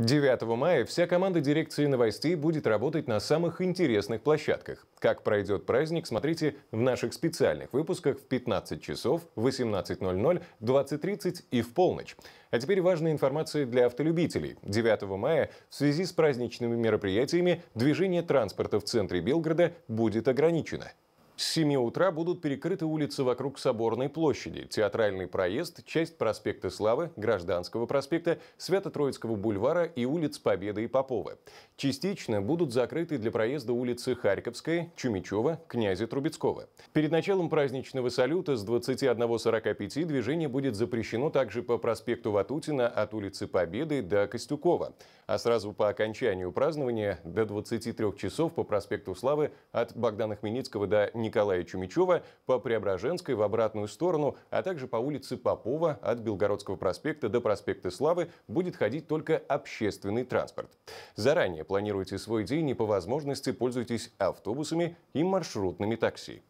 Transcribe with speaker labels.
Speaker 1: 9 мая вся команда дирекции новостей будет работать на самых интересных площадках. Как пройдет праздник, смотрите в наших специальных выпусках в 15 часов, 18.00, 20.30 и в полночь. А теперь важная информация для автолюбителей. 9 мая в связи с праздничными мероприятиями движение транспорта в центре Белгорода будет ограничено. С 7 утра будут перекрыты улицы вокруг Соборной площади, Театральный проезд, часть проспекта Славы, Гражданского проспекта, Свято-Троицкого бульвара и улиц Победы и Попова. Частично будут закрыты для проезда улицы Харьковская, Чумичева, Князя Трубецкого. Перед началом праздничного салюта с 21.45 движение будет запрещено также по проспекту Ватутина от улицы Победы до Костюкова, а сразу по окончанию празднования до 23 часов по проспекту Славы от Богдана Хмельницкого до Николая Николая Чумичева по Преображенской в обратную сторону, а также по улице Попова от Белгородского проспекта до проспекта Славы будет ходить только общественный транспорт. Заранее планируйте свой день и по возможности пользуйтесь автобусами и маршрутными такси.